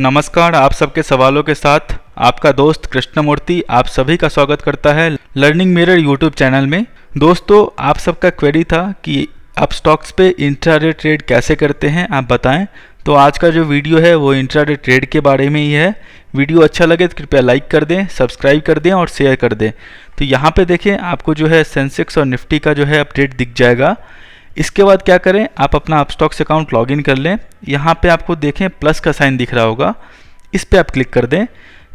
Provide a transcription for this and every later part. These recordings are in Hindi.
नमस्कार आप सबके सवालों के साथ आपका दोस्त कृष्णमूर्ति आप सभी का स्वागत करता है लर्निंग मिरर यूट्यूब चैनल में दोस्तों आप सबका क्वेरी था कि आप स्टॉक्स पे इंट्राडे ट्रेड कैसे करते हैं आप बताएं तो आज का जो वीडियो है वो इंट्राडे ट्रेड के बारे में ही है वीडियो अच्छा लगे तो कृपया लाइक कर दें सब्सक्राइब कर दें और शेयर कर दें तो यहाँ पर देखें आपको जो है सेंसेक्स और निफ्टी का जो है अपडेट दिख जाएगा इसके बाद क्या करें आप अपना अपस्टॉक्स अकाउंट लॉगिन कर लें यहाँ पे आपको देखें प्लस का साइन दिख रहा होगा इस पर आप क्लिक कर दें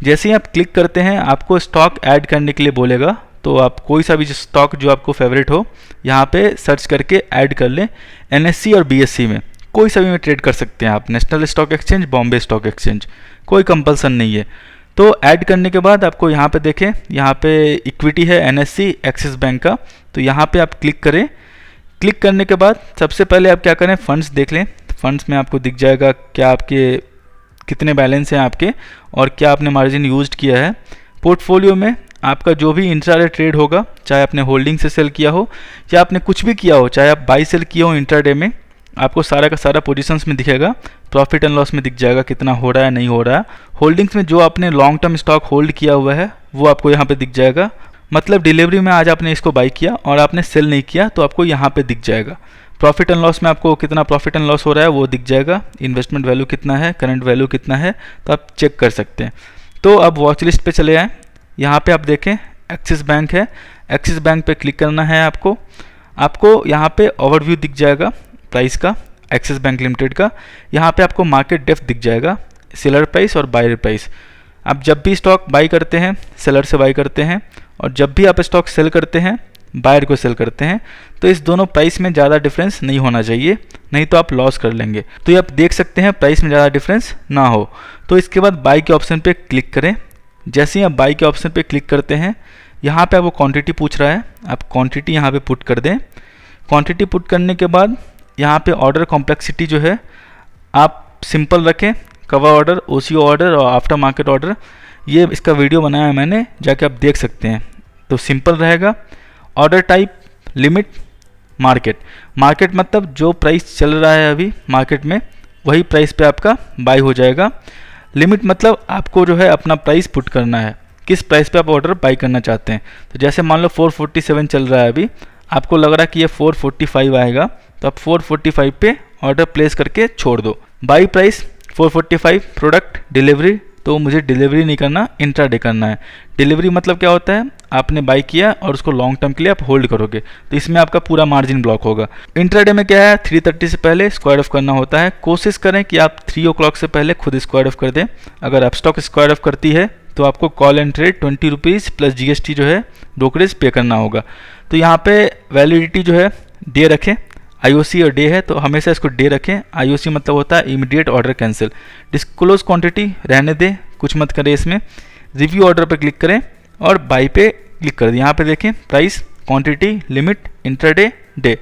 जैसे ही आप क्लिक करते हैं आपको स्टॉक ऐड करने के लिए बोलेगा तो आप कोई सा भी स्टॉक जो आपको फेवरेट हो यहाँ पे सर्च करके ऐड कर लें एन और बी में कोई सा भी में ट्रेड कर सकते हैं आप National Stock Exchange Bombay Stock Exchange कोई कंपलसन नहीं है तो ऐड करने के बाद आपको यहाँ पे देखें यहाँ पे इक्विटी है एन एक्सिस बैंक का तो यहाँ पे आप क्लिक करें क्लिक करने के बाद सबसे पहले आप क्या करें फंड्स देख लें फंड्स में आपको दिख जाएगा क्या आपके कितने बैलेंस हैं आपके और क्या आपने मार्जिन यूज किया है पोर्टफोलियो में आपका जो भी इंट्राडे ट्रेड होगा चाहे आपने होल्डिंग से सेल किया हो या आपने कुछ भी किया हो चाहे आप बाई सेल किया हो इंट्राडे में आपको सारा का सारा पोजीशंस में दिखेगा प्रॉफिट एंड लॉस में दिख जाएगा कितना हो रहा है नहीं हो रहा है होल्डिंग्स में जो आपने लॉन्ग टर्म स्टॉक होल्ड किया हुआ है वो आपको यहाँ पे दिख जाएगा मतलब डिलीवरी में आज आपने इसको बाई किया और आपने सेल नहीं किया तो आपको यहाँ पे दिख जाएगा प्रॉफिट एंड लॉस में आपको कितना प्रॉफिट एंड लॉस हो रहा है वो दिख जाएगा इन्वेस्टमेंट वैल्यू कितना है करंट वैल्यू कितना है तो आप चेक कर सकते हैं तो अब वॉच लिस्ट पर चले आएँ यहाँ पर आप देखें एक्सिस बैंक है एक्सिस बैंक पर क्लिक करना है आपको आपको यहाँ पर ओवरव्यू दिख जाएगा प्राइस का एक्सिस बैंक लिमिटेड का यहाँ पर आपको मार्केट डेफ दिख जाएगा सेलर प्राइस और बायर प्राइस आप जब भी स्टॉक बाई करते हैं सेलर से बाई करते हैं और जब भी आप स्टॉक सेल करते हैं बायर को सेल करते हैं तो इस दोनों प्राइस में ज़्यादा डिफरेंस नहीं होना चाहिए नहीं तो आप लॉस कर लेंगे तो ये आप देख सकते हैं प्राइस में ज़्यादा डिफरेंस ना हो तो इसके बाद बाई के ऑप्शन पर क्लिक करें जैसे ही आप बाई के ऑप्शन पर क्लिक करते हैं यहाँ पर वो क्वान्टिटी पूछ रहा है आप क्वान्टिटी यहाँ पर पुट कर दें क्वान्टिटी पुट करने के बाद यहाँ पर ऑर्डर कॉम्प्लेक्सिटी जो है आप सिंपल रखें कवर ऑर्डर ओ ऑर्डर और आफ्टर मार्केट ऑर्डर ये इसका वीडियो बनाया है मैंने जाके आप देख सकते हैं तो सिंपल रहेगा order type limit market market मतलब जो प्राइस चल रहा है अभी मार्केट में वही प्राइस पे आपका बाई हो जाएगा लिमिट मतलब आपको जो है अपना प्राइस पुट करना है किस प्राइस पे आप ऑर्डर बाई करना चाहते हैं तो जैसे मान लो 447 चल रहा है अभी आपको लग रहा है कि ये 445 आएगा तो आप 445 पे ऑर्डर प्लेस करके छोड़ दो बाई प्राइस 445 प्रोडक्ट डिलीवरी तो मुझे डिलीवरी नहीं करना डे करना है डिलीवरी मतलब क्या होता है आपने बाई किया और उसको लॉन्ग टर्म के लिए आप होल्ड करोगे तो इसमें आपका पूरा मार्जिन ब्लॉक होगा इंट्राडे में क्या है 330 से पहले स्क्वायर ऑफ करना होता है कोशिश करें कि आप थ्री ओ से पहले खुद स्क्वायर ऑफ कर दें अगर आप स्टॉक स्क्वायर ऑफ करती है तो आपको call and trade twenty rupees plus जी जो है ब्रोकरेज पे करना होगा तो यहाँ पे वैलिडिटी जो है दे रखें आईओसी और डे है तो हमेशा इसको डे रखें आईओसी मतलब होता है immediate order cancel disclose quantity रहने दें कुछ मत करें इसमें रिव्यू ऑर्डर पर क्लिक करें और बाई पे क्लिक कर दें यहाँ पे देखें price quantity limit intraday day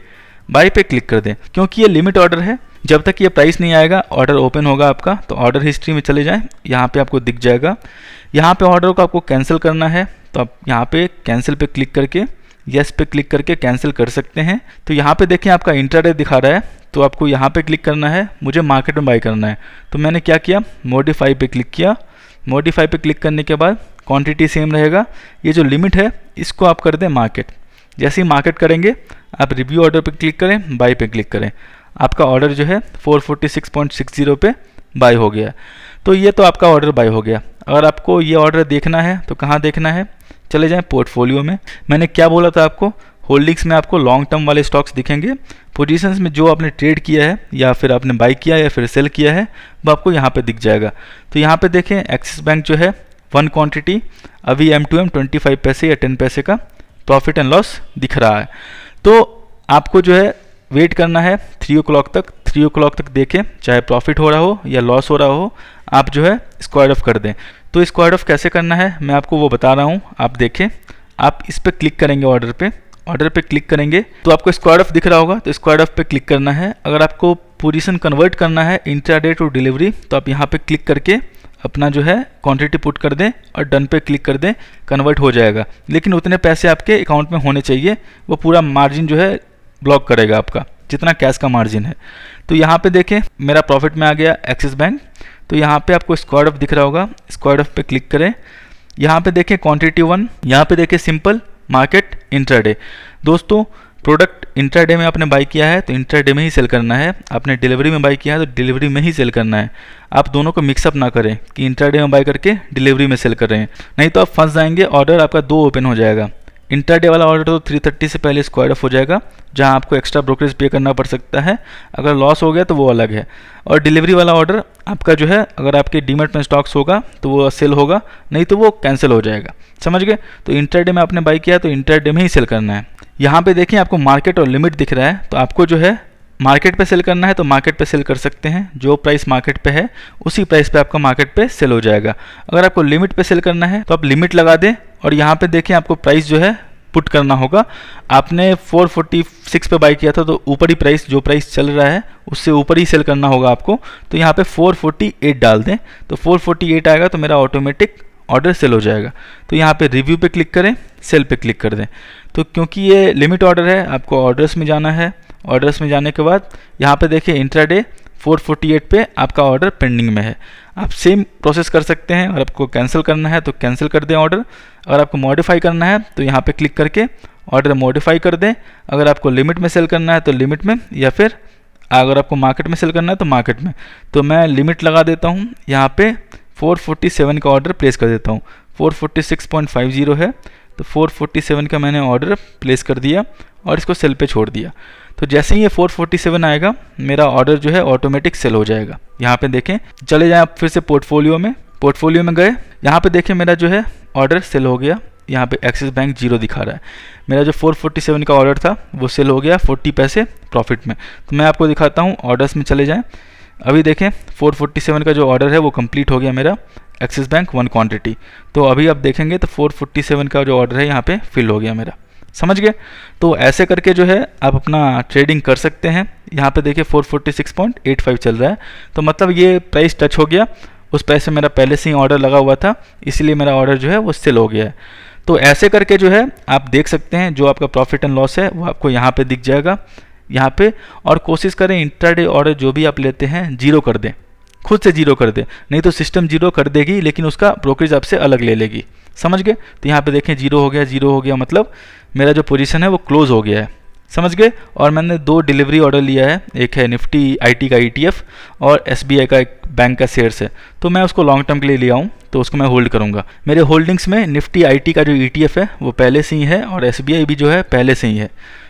buy पे क्लिक कर दें क्योंकि ये लिमिट ऑर्डर है जब तक ये प्राइस नहीं आएगा ऑर्डर ओपन होगा आपका तो ऑर्डर हिस्ट्री में चले जाएँ यहाँ पर आपको दिख जाएगा यहाँ पर ऑर्डर को आपको कैंसिल करना है तो आप यहाँ पर कैंसिल पर क्लिक करके यस पे क्लिक करके कैंसिल कर सकते हैं तो यहाँ पे देखिए आपका इंटरडे दिखा रहा है तो आपको यहाँ पे क्लिक करना है मुझे मार्केट में बाई करना है तो मैंने क्या किया मॉडिफाई पे क्लिक किया मॉडिफाई पे क्लिक करने के बाद क्वांटिटी सेम रहेगा ये जो लिमिट है इसको आप कर दें मार्केट जैसे ही मार्केट करेंगे आप रिव्यू ऑर्डर पर क्लिक करें बाई पे क्लिक करें आपका ऑर्डर जो है फोर पे बाई हो गया तो ये तो आपका ऑर्डर बाई हो गया अगर आपको ये ऑर्डर देखना है तो कहाँ देखना है चले जाएं पोर्टफोलियो में मैंने क्या बोला था आपको होल्डिंग्स में आपको लॉन्ग टर्म वाले स्टॉक्स दिखेंगे पोजीशंस में जो आपने ट्रेड किया है या फिर आपने बाई किया या फिर सेल किया है वो आपको यहाँ पे दिख जाएगा तो यहाँ पे देखें एक्सिस बैंक जो है वन क्वांटिटी अभी M to M twenty five पैसे या टेन पैसे का प्रॉफिट एंड लॉस दिख रहा है तो आपको जो है वेट करना है थ्री ओ तक थ्री ओ तक देखें चाहे प्रॉफिट हो रहा हो या लॉस हो रहा हो आप जो है स्क्वायर ऑफ कर दें तो स्क्वायर ऑफ कैसे करना है मैं आपको वो बता रहा हूँ आप देखें आप इस पर क्लिक करेंगे ऑर्डर पे ऑर्डर पे क्लिक करेंगे तो आपको स्क्वायर ऑफ दिख रहा होगा तो स्क्वायर ऑफ पे क्लिक करना है अगर आपको पोजिशन कन्वर्ट करना है डेट और डिलीवरी तो आप यहाँ पे क्लिक करके अपना जो है क्वांटिटी पुट कर दें और डन पे क्लिक कर दें कन्वर्ट हो जाएगा लेकिन उतने पैसे आपके अकाउंट में होने चाहिए वो पूरा मार्जिन जो है ब्लॉक करेगा आपका जितना कैश का मार्जिन है तो यहाँ पे देखें मेरा प्रॉफिट में आ गया एक्सिस बैंक तो यहाँ पे आपको स्क्वाड ऑफ दिख रहा होगा स्क्वाड ऑफ पे क्लिक करें यहाँ पे देखें क्वांटिटी वन यहाँ पे देखें सिंपल मार्केट इंट्राडे दोस्तों प्रोडक्ट इंट्राडे में आपने बाई किया है तो इंट्राडे में ही सेल करना है आपने डिलीवरी में बाई किया है तो डिलीवरी में ही सेल करना है आप दोनों को मिक्सअप ना करें कि इंट्राडे में बाई करके डिलीवरी में सेल कर रहे हैं नहीं तो आप फंस जाएंगे ऑर्डर आपका दो ओपन हो जाएगा इंटरडे वाला ऑर्डर तो 330 से पहले स्क्वायर ऑफ हो जाएगा जहां आपको एक्स्ट्रा ब्रोकरेज पे करना पड़ सकता है अगर लॉस हो गया तो वो अलग है और डिलीवरी वाला ऑर्डर आपका जो है अगर आपके डीमेट में स्टॉक्स होगा तो वो सेल होगा नहीं तो वो कैंसिल हो जाएगा समझ गए तो इंटरडे में आपने बाई किया तो इंटरडे में ही सेल करना है यहाँ पर देखें आपको मार्केट और लिमिट दिख रहा है तो आपको जो है मार्केट पे सेल करना है तो मार्केट पे सेल कर सकते हैं जो प्राइस मार्केट पे है उसी प्राइस पे आपका मार्केट पे सेल हो जाएगा अगर आपको लिमिट पे सेल करना है तो आप लिमिट लगा दें और यहाँ पे देखें आपको प्राइस जो है पुट करना होगा आपने 446 पे बाई किया था तो ऊपर ही प्राइस जो प्राइस चल रहा है उससे ऊपर ही सेल करना होगा आपको तो यहाँ पे 448 डाल दें तो 448 आएगा तो मेरा ऑटोमेटिक ऑर्डर सेल हो जाएगा तो यहाँ पे रिव्यू पे क्लिक करें सेल पे क्लिक कर दें तो क्योंकि ये लिमिट ऑर्डर है आपको ऑर्डर्स में जाना है ऑर्डर्स में जाने के बाद यहाँ पे देखिए इंट्राडे फोर पे आपका ऑर्डर पेंडिंग में है आप सेम प्रोसेस कर सकते हैं और आपको कैंसिल करना है तो कैंसिल कर दें ऑर्डर अगर आपको मॉडिफाई करना है तो यहाँ पे क्लिक करके ऑर्डर मॉडिफाई कर दें अगर आपको लिमिट में सेल करना है तो लिमिट में या फिर अगर आपको मार्केट में सेल करना है तो मार्केट में तो मैं लिमिट लगा देता हूँ यहाँ पे 447 का ऑर्डर प्लेस कर देता हूँ 446.50 है तो 447 का मैंने ऑर्डर प्लेस कर दिया और इसको सेल पे छोड़ दिया तो जैसे ही ये 447 आएगा मेरा ऑर्डर जो है ऑटोमेटिक सेल हो जाएगा यहाँ पे देखें चले जाएं आप फिर से पोर्टफोलियो में पोर्टफोलियो में गए यहाँ पे देखें मेरा जो है ऑर्डर सेल हो गया यहाँ पे एक्सिस बैंक जीरो दिखा रहा है मेरा जो 447 का ऑर्डर था वो सेल हो गया 40 पैसे प्रॉफिट में तो मैं आपको दिखाता हूँ ऑर्डर्स में चले जाएँ अभी देखें फोर का जो ऑर्डर है वो कम्प्लीट हो गया मेरा एक्सिस बैंक वन क्वान्टिटी तो अभी आप देखेंगे तो फोर का जो ऑर्डर है यहाँ पर फिल हो गया मेरा समझ गए तो ऐसे करके जो है आप अपना ट्रेडिंग कर सकते हैं यहाँ पे देखिए 446.85 चल रहा है तो मतलब ये प्राइस टच हो गया उस प्राइस से मेरा पहले से ही ऑर्डर लगा हुआ था इसीलिए मेरा ऑर्डर जो है वो सेल हो गया है तो ऐसे करके जो है आप देख सकते हैं जो आपका प्रॉफिट एंड लॉस है वो आपको यहाँ पर दिख जाएगा यहाँ पर और कोशिश करें इंट्राडे ऑर्डर जो भी आप लेते हैं जीरो कर दें खुद से जीरो कर दे नहीं तो सिस्टम जीरो कर देगी लेकिन उसका ब्रोकरेज आपसे अलग ले लेगी समझ गए तो यहाँ पे देखें जीरो हो गया जीरो हो गया मतलब मेरा जो पोजीशन है वो क्लोज हो गया है समझ गए और मैंने दो डिलीवरी ऑर्डर लिया है एक है निफ्टी आई का ई e और एस का एक बैंक का शेयर्स है तो मैं उसको लॉन्ग टर्म के लिए लिया हूँ तो उसको मैं होल्ड करूँगा मेरे होल्डिंग्स में निफ्टी आई का जो ई e है वो पहले से ही है और एस भी जो है पहले से ही है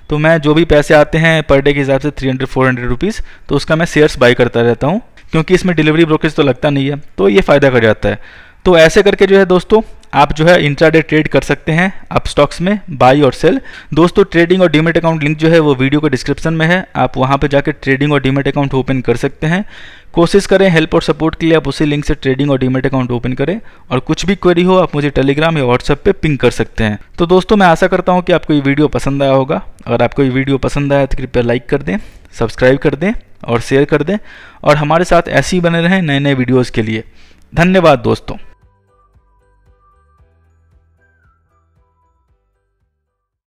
तो मैं जो भी पैसे आते हैं पर डे के हिसाब से three hundred four hundred rupees तो उसका मैं शेयर्स बाई करता रहता हूँ क्योंकि इसमें डिलीवरी ब्रोकेज तो लगता नहीं है तो ये फ़ायदा कर जाता है तो ऐसे करके जो है दोस्तों आप जो है इंट्राडे ट्रेड कर सकते हैं आप स्टॉक्स में बाई और सेल दोस्तों ट्रेडिंग और डीमेट अकाउंट लिंक जो है वो वीडियो के डिस्क्रिप्शन में है आप वहाँ पे जाकर ट्रेडिंग और डीमेट अकाउंट ओपन कर सकते हैं कोशिश करें हेल्प और सपोर्ट के लिए आप उसी लिंक से ट्रेडिंग और डीमेट अकाउंट ओपन करें और कुछ भी क्वेरी हो आप मुझे टेलीग्राम या व्हाट्सएप पर पिंक कर सकते हैं तो दोस्तों मैं आशा करता हूँ कि आपको ये वीडियो पसंद आया होगा अगर आपको ये वीडियो पसंद आया तो कृपया लाइक कर दें सब्सक्राइब कर दें और शेयर कर दें और हमारे साथ ऐसे ही बने रहें नए नए वीडियोज़ के लिए धन्यवाद दोस्तों